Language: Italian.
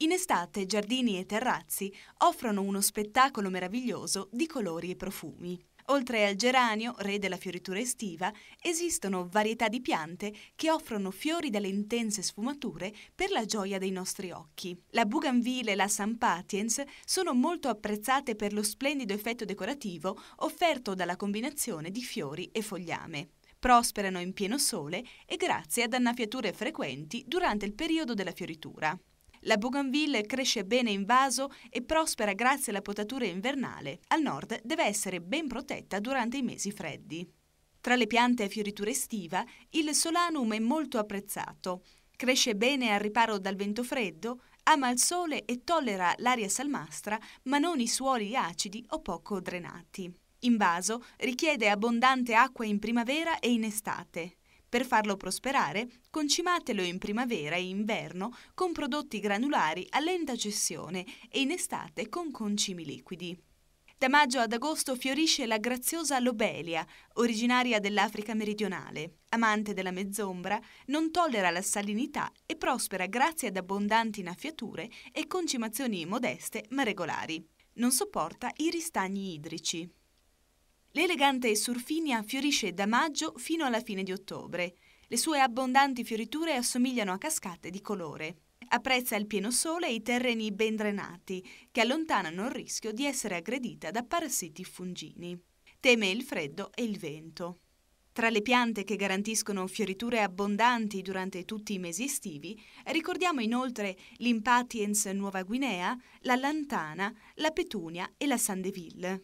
In estate giardini e terrazzi offrono uno spettacolo meraviglioso di colori e profumi. Oltre al geranio, re della fioritura estiva, esistono varietà di piante che offrono fiori dalle intense sfumature per la gioia dei nostri occhi. La Bougainville e la St. Patience sono molto apprezzate per lo splendido effetto decorativo offerto dalla combinazione di fiori e fogliame. Prosperano in pieno sole e grazie ad annaffiature frequenti durante il periodo della fioritura. La Bougainville cresce bene in vaso e prospera grazie alla potatura invernale. Al nord deve essere ben protetta durante i mesi freddi. Tra le piante a fioritura estiva, il solanum è molto apprezzato. Cresce bene al riparo dal vento freddo, ama il sole e tollera l'aria salmastra, ma non i suoli acidi o poco drenati. In vaso richiede abbondante acqua in primavera e in estate. Per farlo prosperare, concimatelo in primavera e inverno con prodotti granulari a lenta cessione e in estate con concimi liquidi. Da maggio ad agosto fiorisce la graziosa lobelia, originaria dell'Africa meridionale. Amante della mezzombra, non tollera la salinità e prospera grazie ad abbondanti innaffiature e concimazioni modeste ma regolari. Non sopporta i ristagni idrici. L'elegante surfinia fiorisce da maggio fino alla fine di ottobre. Le sue abbondanti fioriture assomigliano a cascate di colore. Apprezza il pieno sole e i terreni ben drenati, che allontanano il rischio di essere aggredita da parassiti fungini. Teme il freddo e il vento. Tra le piante che garantiscono fioriture abbondanti durante tutti i mesi estivi, ricordiamo inoltre l'Impatiens Nuova Guinea, la Lantana, la Petunia e la Sandeville.